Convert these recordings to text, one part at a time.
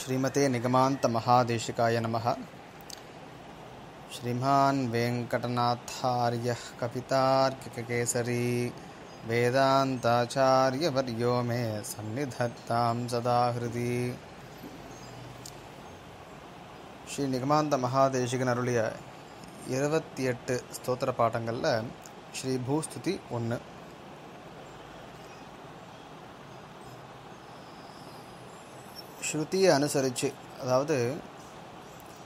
ศรี નિગમંત મહાદેશિકાય નમઃ શ્રીમાન વેંકટનાથ આર્ય કપિતાર્કે કેસરી વેદાંતાચાર્ય વર્યોમે સન્નિધત્તામ સદા હૃદિ શ્રી નિગમંત મહાદેશિકન અરુળિય 28 સ્તોત્ર પાઠંગલ લે શ્રી ભૂ સ્તુતિ 1 ஸ்ருதியை அனுசரித்து அதாவது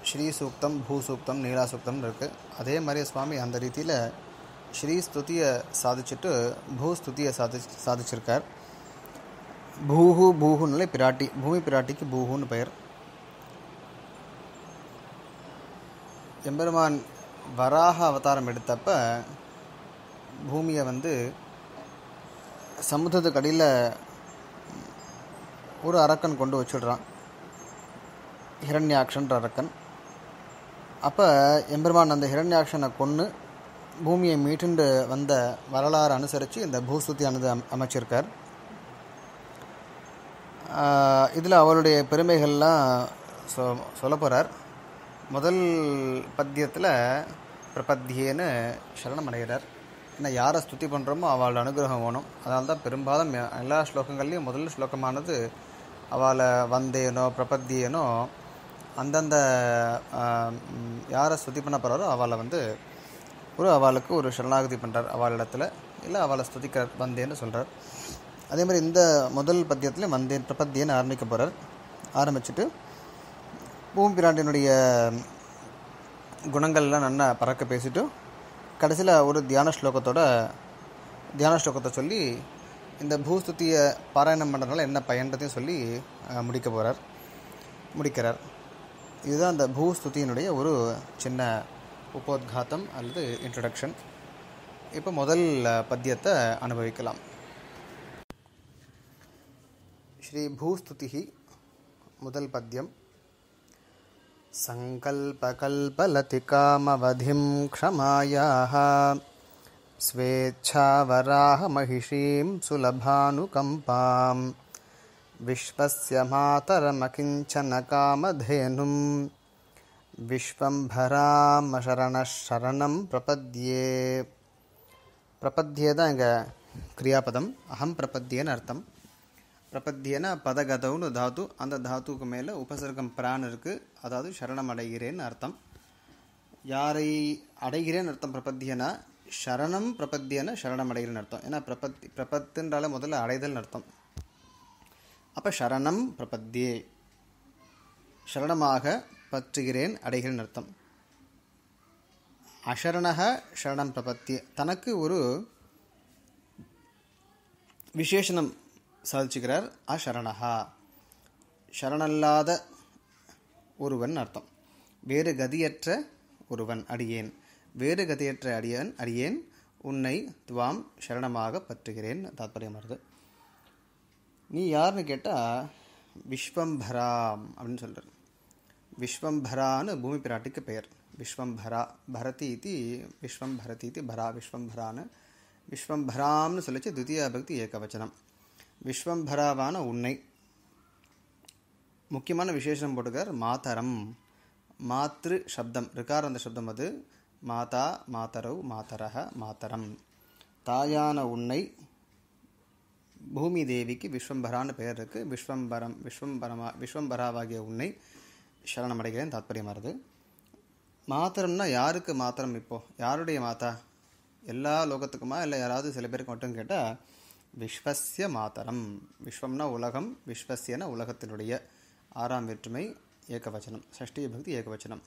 ஸ்ரீ சூக்தம் பூ சூக்தம் நீலா சூக்தம்னு இருக்குது அதே மாதிரி சுவாமி அந்த ரீதியில் ஸ்ரீ ஸ்துதியை சாதிச்சுட்டு பூ ஸ்துதியை சாதி சாதிச்சிருக்கார் பூஹு பூஹுன்னு பிராட்டி பூமி பிராட்டிக்கு பூஹுன்னு பெயர் எம்பெருமான் வராக அவதாரம் எடுத்தப்ப பூமியை வந்து சமுத்திரத்துக்கு அடியில் ஒரு அரக்கன் கொண்டு வச்சுடுறான் ஹிரண்யாக்ஷன்ற அரக்கன் அப்போ எம்பெருமான் அந்த ஹிரண்யாக்ஷனை கொன்று பூமியை மீட்டுண்டு வந்த வரலாறு அனுசரித்து இந்த பூஸ்துத்தியானது அம் அமைச்சிருக்கார் இதில் அவருடைய பெருமைகள்லாம் சொ சொல்ல போகிறார் முதல் பத்தியத்தில் பிரபத்தியேன்னு சரணம் அடைகிறார் ஏன்னா யாரை ஸ்துதி பண்ணுறோமோ அவளோட அனுகிரகம் வேணும் அதனால தான் பெரும்பாலும் எல்லா ஸ்லோகங்கள்லேயும் முதல் ஸ்லோகமானது அவளை வந்தேனோ பிரபத்தியனோ அந்தந்த யாரை ஸ்துதி பண்ண போகிறாரோ அவளை வந்து ஒரு அவளுக்கு ஒரு சரணாகதி பண்ணுறார் அவள் இடத்துல இல்லை அவளை ஸ்துதிக்க வந்தேன்னு சொல்கிறார் அதே மாதிரி இந்த முதல் பத்தியத்தில் வந்தேன் பிரபத்தியன்னு ஆரம்பிக்க போகிறார் ஆரம்பிச்சுட்டு பூம்பிராண்டினுடைய குணங்கள்லாம் நல்லா பறக்க பேசிட்டு கடைசியில் ஒரு தியான ஸ்லோகத்தோட தியான ஸ்லோகத்தை சொல்லி இந்த பூஸ்துதியை பாராயணம் பண்ணுறதுனால என்ன பயன்றதையும் சொல்லி முடிக்க போகிறார் முடிக்கிறார் இதுதான் அந்த பூஸ்துதியினுடைய ஒரு சின்ன உபோத்காத்தம் அல்லது இன்ட்ரடக்ஷன் இப்போ முதல் பத்தியத்தை அனுபவிக்கலாம் ஸ்ரீ பூஸ்துதி முதல் பத்தியம் காமவதிம் க்ஷமாயாஹா स्वेच्छावराहमहिषीं सुलभानुकम्पां विश्वस्य मातरमकिञ्चन कामधेनुं விஸ்வம்பராமசரண சரணம் பிரபத்யே பிரபத்யே தான் எங்கள் கிரியாபதம் அகம் பிரபத்யேன்னு அர்த்தம் பிரபத்யேனா பதகதவுன்னு தாத்து அந்த தாத்துக்கு மேலே உபசர்க்கம் பிரான் இருக்குது அதாவது சரணம் அடைகிறேன்னு அர்த்தம் யாரை அடைகிறேன்னு அர்த்தம் பிரபத்தியனா சரணம் பிரபத்தியான சரணம் அடைகிறன்னு அர்த்தம் ஏன்னா பிரபத்தி பிரபத்துன்றால முதல்ல அடைதல்னு அர்த்தம் அப்போ சரணம் பிரபத்தியே சரணமாக பற்றுகிறேன் அடைகிறேன் அர்த்தம் அசரணக சரணம் பிரபத்திய தனக்கு ஒரு விசேஷனம் சாதிச்சுக்கிறார் அசரணகா சரணல்லாத ஒருவன் அர்த்தம் வேறு கதியற்ற ஒருவன் அடியேன் வேறு கதையற்ற அடியன் அடியேன் உன்னை துவாம் சரணமாக பற்றுகிறேன் தாத்பரியம் வருது நீ யாருன்னு கேட்டால் விஸ்வம்பராம் அப்படின்னு சொல்கிறார் விஸ்வம்பரான்னு பூமி பிராட்டிக்கு பெயர் விஸ்வம்பரா பரதி இது பரதி இது பரா விஸ்வம்பரான்னு விஸ்வம்பராம்னு சொல்லிச்சு துதியா பக்தி ஏகவச்சனம் விஸ்வம்பராவான உன்னை முக்கியமான விசேஷம் போட்டுக்கார் மாதரம் மாத்ரு சப்தம் ரிகார் அந்த சப்தம் அது மாதா மாதரவு மாதரக மாதரம் தாயான உன்னை பூமி தேவிக்கு விஸ்வம்பரான்னு பெயர் இருக்குது விஸ்வம்பரம் விஸ்வம்பரமா விஸ்வம்பராவாகிய உன்னை அடைகிறேன் தாத்பரியம் வருது மாத்திரம்னா யாருக்கு மாத்திரம் இப்போது யாருடைய மாதா எல்லா லோகத்துக்குமா இல்லை யாராவது சில பேருக்கு மட்டும் கேட்டால் விஸ்வசிய மாத்தரம் விஸ்வம்னா உலகம் விஸ்வசியன உலகத்தினுடைய ஆறாம் வேற்றுமை ஏகவச்சனம் சஷ்டிய பக்தி ஏகவச்சனம்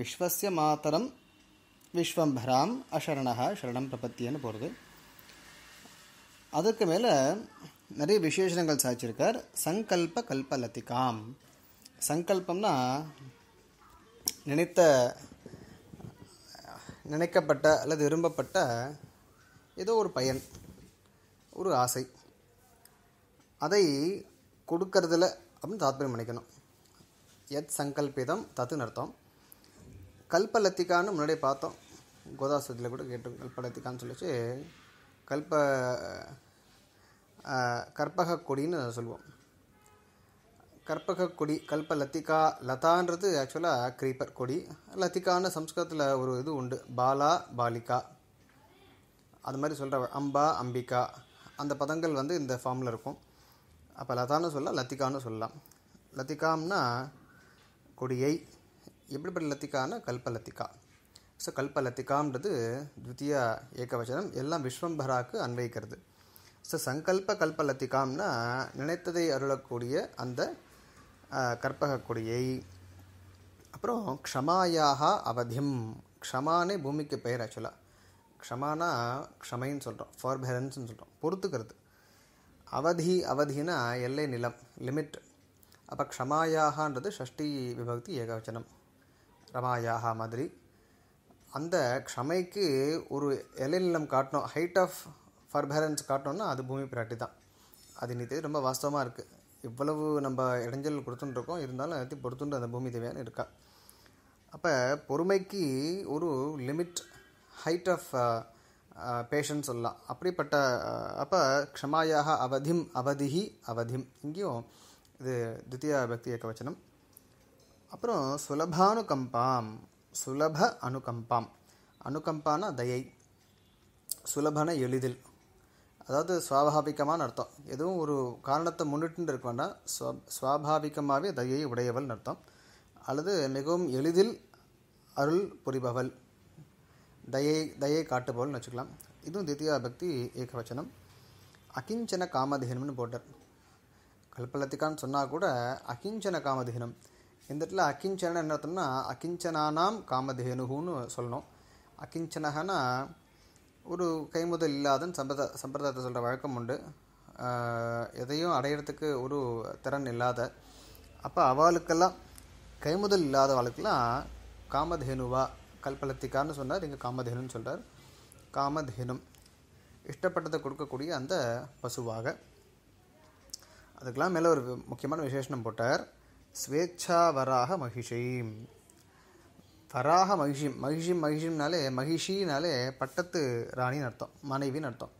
விஸ்வசிய மாத்தரம் விஸ்வம் விஸ்வம்பராம் அஷரணா ஷரணம் பிரபத்தியன்னு போகிறது அதுக்கு மேலே நிறைய விசேஷங்கள் சாய்ச்சிருக்கார் சங்கல்ப கல்பலத்திகாம் சங்கல்பம்னா நினைத்த நினைக்கப்பட்ட அல்லது விரும்பப்பட்ட ஏதோ ஒரு பயன் ஒரு ஆசை அதை கொடுக்கறதில் அப்படின்னு தாத்பரியம் நினைக்கணும் எத் சங்கல்பிதம் தத்துன்னு அர்த்தம் கல்பலத்திகான்னு முன்னாடியே பார்த்தோம் கோதாசத்தில் கூட கேட்டு கல்பலத்திகான்னு சொல்லிச்சு கல்ப கற்பக கொடின்னு சொல்லுவோம் கற்பக கொடி கல்ப லத்திகா லதான்றது ஆக்சுவலாக கிரீப்பர் கொடி லத்திகான்னு சம்ஸ்கிருதத்தில் ஒரு இது உண்டு பாலா பாலிகா அது மாதிரி சொல்கிற அம்பா அம்பிகா அந்த பதங்கள் வந்து இந்த ஃபார்மில் இருக்கும் அப்போ லதான்னு சொல்லலாம் லத்திகான்னு சொல்லலாம் லத்திகாம்னா கொடியை எப்படிப்பட்ட லத்திக்கானா கல்பலத்திகா ஸோ கல்பலத்திகான்றது துத்திய ஏகவச்சனம் எல்லாம் விஸ்வம்பராக்கு அன்வைக்கிறது ஸோ சங்கல்ப கல்பலத்திகாம்னா நினைத்ததை அருளக்கூடிய அந்த கற்பக கொடியை அப்புறம் க்ஷமாயாக அவதிம் க்ஷமானே பூமிக்கு பெயர் ஆக்சுவலாக க்ஷமானா க்ஷமைன்னு சொல்கிறோம் ஃபார்பெரன்ஸ்னு சொல்கிறோம் பொறுத்துக்கிறது அவதி அவதினா எல்லை நிலம் லிமிட் அப்போ க்ஷமாயாகன்றது ஷஷ்டி விபக்தி ஏகவச்சனம் ரமாயாக மாதிரி அந்த க்ஷமைக்கு ஒரு எல்லைநிலம் காட்டணும் ஹைட் ஆஃப் ஃபர்பேரன்ஸ் காட்டணும்னா அது பூமி பிராட்டி தான் அது நீ ரொம்ப வாஸ்தவமாக இருக்குது இவ்வளவு நம்ம இடைஞ்சல் கொடுத்துட்டுருக்கோம் இருந்தாலும் எல்லாத்தி பொறுத்துட்டு அந்த பூமி தேவையான இருக்கா அப்போ பொறுமைக்கு ஒரு லிமிட் ஹைட் ஆஃப் பேஷன் சொல்லலாம் அப்படிப்பட்ட அப்போ க்ஷமாயாக அவதிம் அவதிஹி அவதிம் இங்கேயும் இது தித்திய பக்தி வச்சனம் அப்புறம் சுலபானுகம்பாம் சுலப அனுகம்பாம் அனுகம்பான தயை சுலபன எளிதில் அதாவது சுவாபாவிகமான அர்த்தம் எதுவும் ஒரு காரணத்தை முன்னிட்டு இருக்க வேண்டாம் சுவாபாவிகமாகவே தயை உடையவள்னு அர்த்தம் அல்லது மிகவும் எளிதில் அருள் புரிபவள் தயை தயை காட்டுபவள்னு வச்சுக்கலாம் இதுவும் தித்தியா பக்தி ஏகவச்சனம் அகிஞ்சன காமதேனம்னு போட்டார் கல்பலத்திக்கான்னு சொன்னால் கூட அகிஞ்சன காமதிகனம் இந்த இடத்துல அகிஞ்சனன் என்ன அர்த்தம்னா அகிஞ்சனானாம் காமதேனுகுன்னு சொல்லணும் அகிஞ்சனகனா ஒரு கைமுதல் இல்லாதன்னு சம்பிரத சம்பிரதாயத்தை சொல்கிற வழக்கம் உண்டு எதையும் அடையிறதுக்கு ஒரு திறன் இல்லாத அப்போ அவளுக்கெல்லாம் கைமுதல் இல்லாத இல்லாதவளுக்கெல்லாம் காமதேனுவா கல்பலத்திக்கார்னு சொன்னார் இங்கே காமதேனுன்னு சொல்கிறார் காமதேனும் இஷ்டப்பட்டதை கொடுக்கக்கூடிய அந்த பசுவாக அதுக்கெல்லாம் மேலே ஒரு முக்கியமான விசேஷனம் போட்டார் ஸ்வேச்சா வராக மகிஷீம் வராக மகிஷிம் மகிஷி மகிஷினாலே மகிஷினாலே பட்டத்து ராணின்னு அர்த்தம் மனைவின்னு அர்த்தம்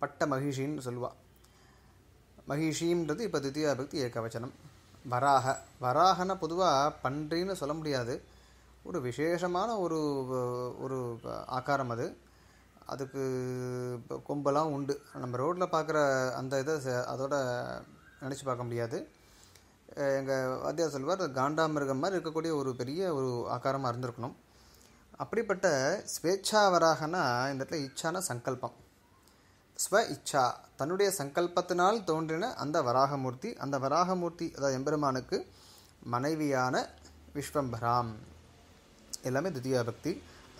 பட்ட மகிஷின்னு சொல்லுவாள் மகிஷின்றது இப்போ தித்தியா பக்தி ஏகவச்சனம் வராக வராகனா பொதுவாக பன்றின்னு சொல்ல முடியாது ஒரு விசேஷமான ஒரு ஒரு ஆக்காரம் அது அதுக்கு கொம்பெல்லாம் உண்டு நம்ம ரோட்டில் பார்க்குற அந்த இதை அதோட நினச்சி பார்க்க முடியாது எங்கள் வாத்தியார் சொல்வார் காண்டாமிருகம் மாதிரி இருக்கக்கூடிய ஒரு பெரிய ஒரு ஆக்காரமாக இருந்திருக்கணும் அப்படிப்பட்ட ஸ்வேச்சாவராகனா இந்த இடத்துல இச்சான சங்கல்பம் ஸ்வ இச்சா தன்னுடைய சங்கல்பத்தினால் தோன்றின அந்த வராகமூர்த்தி அந்த வராகமூர்த்தி அதாவது எம்பெருமானுக்கு மனைவியான விஸ்வம்பராம் எல்லாமே துதியா பக்தி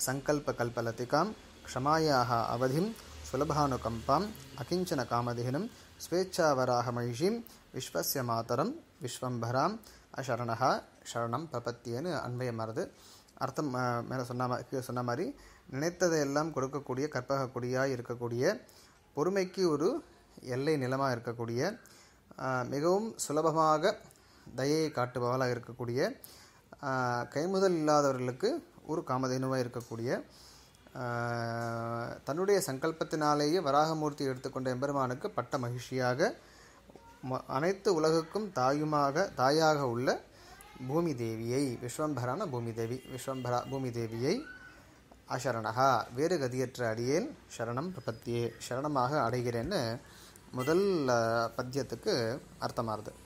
சங்கல்ப கல்பலத்திகாம் க்ஷமாயாக அவதிம் சுலபானுகம்பாம் அகிஞ்சன காமதிகனும் ஸ்வேச்சாவராகமஹிஷிம் விஸ்வசிய மாதரம் விஸ்வம்பராம் அஷரணா ஷரணம் பிரபத்தியன்னு அன்பயமானது அர்த்தம் மேலே சொன்ன சொன்ன மாதிரி நினைத்ததையெல்லாம் கொடுக்கக்கூடிய கற்பகக்கூடியாக இருக்கக்கூடிய பொறுமைக்கு ஒரு எல்லை நிலமாக இருக்கக்கூடிய மிகவும் சுலபமாக தயையை காட்டுபவளாக இருக்கக்கூடிய கைமுதல் இல்லாதவர்களுக்கு ஒரு காமதேனுவாக இருக்கக்கூடிய தன்னுடைய சங்கல்பத்தினாலேயே வராகமூர்த்தி எடுத்துக்கொண்ட எம்பெருமானுக்கு பட்ட மகிழ்ச்சியாக அனைத்து உலகுக்கும் தாயுமாக தாயாக உள்ள பூமி தேவியை விஸ்வம்பரான பூமி தேவி விஸ்வம்பரா பூமி தேவியை அசரணகா வேறு கதியற்ற அடியேன் சரணம் பிரபத்தியே சரணமாக அடைகிறேன்னு முதல் பத்தியத்துக்கு அர்த்தமாகுது